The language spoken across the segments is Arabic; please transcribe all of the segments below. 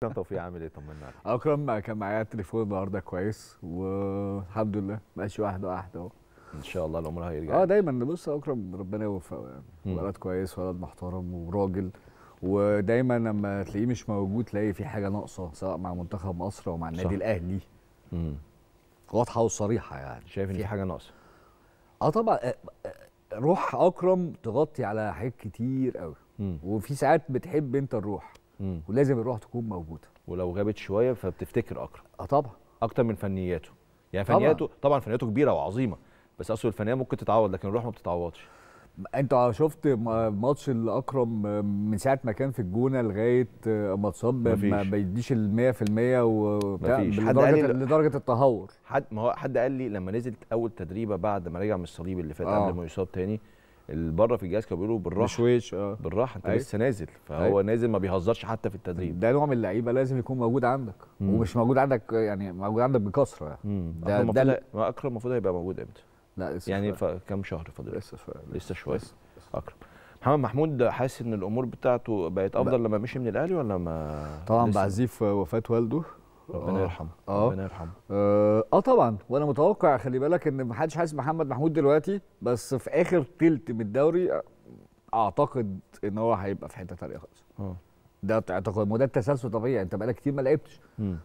كان توفيق عامل ايه طمنا عليك؟ اكرم اه، كان معايا التليفون النهارده كويس والحمد لله ماشي واحده واحده اهو ان شاء الله الامور هيرجع اه دايما بص اكرم ربنا يوفقه يعني ولد كويس ولد محترم وراجل ودايما لما تلاقيه مش موجود تلاقي في حاجه ناقصه سواء مع منتخب مصر او مع النادي الاهلي واضحه وصريحه يعني شايف ان في حاجه ناقصه اه طبعا آه، آه، روح اكرم تغطي على حاجات كتير قوي وفي ساعات بتحب انت الروح مم. ولازم الروح تكون موجوده ولو غابت شويه فبتفتكر اكتر اه طبعا اكتر من فنياته يعني فنياته طبعا, طبعًا فنياته كبيره وعظيمه بس اصل الفنيه ممكن تتعوض لكن الروح ما بتتعوضش انت شفت ماتش الاكرم من ساعه ما كان في الجونه لغايه ما اتصاب ما بيديش ال 100% وبتاع لدرجه لدرجه التهور حد ما هو حد قال لي لما نزلت اول تدريبه بعد ما رجع من الصليب اللي فات آه. قبل ما يصاب تاني بره في الجهاز كانوا بيقولوا بالراحه بشويش اه بالراحه انت أيه؟ لسه نازل فهو أيه؟ نازل ما بيهزرش حتى في التدريب ده نوع من اللعيبه لازم يكون موجود عندك مم. ومش موجود عندك يعني موجود عندك بكثره يعني مم. ده ده اكرم المفروض هيبقى موجود امتى؟ لا لسه يعني ف... شهر فاضل لسه شويه لسه شويه اكرم محمد محمود حاسس ان الامور بتاعته بقت افضل لما مشي من الاهلي ولا ما طبعا بعزيف وفاه والده ربنا آه. يرحمه آه. ربنا يرحمه اه اه طبعا وانا متوقع خلي بالك ان محدش حاسس محمد محمود دلوقتي بس في اخر تلت من الدوري آه، اعتقد ان هو هيبقى في حته ثانيه خالص اه ده اعتقد وده التسلسل طبيعي انت بقالك كتير ما لعبتش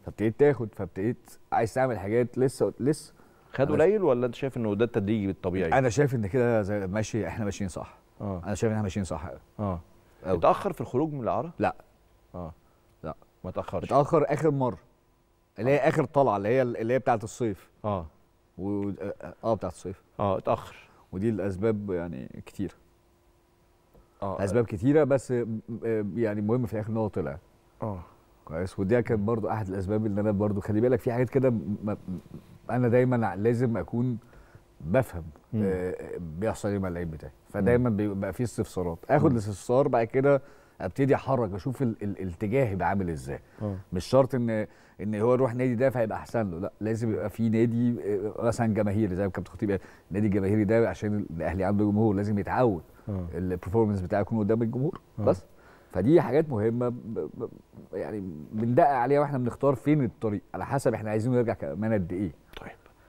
فابتديت تاخد فابتديت عايز تعمل حاجات لسه لسه خد قليل ولا انت شايف انه ده التدريجي الطبيعي؟ انا شايف ان كده زي ماشي احنا ماشيين صح اه انا شايف ان احنا ماشيين صح قوي اه اتاخر في الخروج من الاعاره؟ لا اه لا ما تاخرش اتاخر اخر مره اللي هي اخر طلعه اللي هي اللي هي بتاعه الصيف اه و... اه, آه، بتاعه الصيف اه اتاخر ودي الاسباب يعني كتير اه اسباب كتيره بس يعني مهم في الاخر ان هو طلع اه كويس ودي كانت برضو احد الاسباب اللي انا برضو خلي بالك في حاجات كده ما... انا دايما لازم اكون بفهم آه بيحصل ايه مع اللعيب بتاعي فدايما بيبقى في استفسارات اخد الاستفسار بعد كده ابتدي احرك اشوف الاتجاه يبقى عامل ازاي أوه. مش شرط ان ان هو يروح نادي ده فهيبقى احسن له لا لازم يبقى في نادي آه، مثلا جماهيري زي ما كابتن خطيب النادي الجماهيري ده عشان الاهلي عنده جمهور لازم يتعود اه. البرفورمانس بتاعه يكون قدام الجمهور أوه. بس فدي حاجات مهمه يعني بندقق عليها واحنا بنختار فين الطريق على حسب احنا عايزينه يرجع كمان قد ايه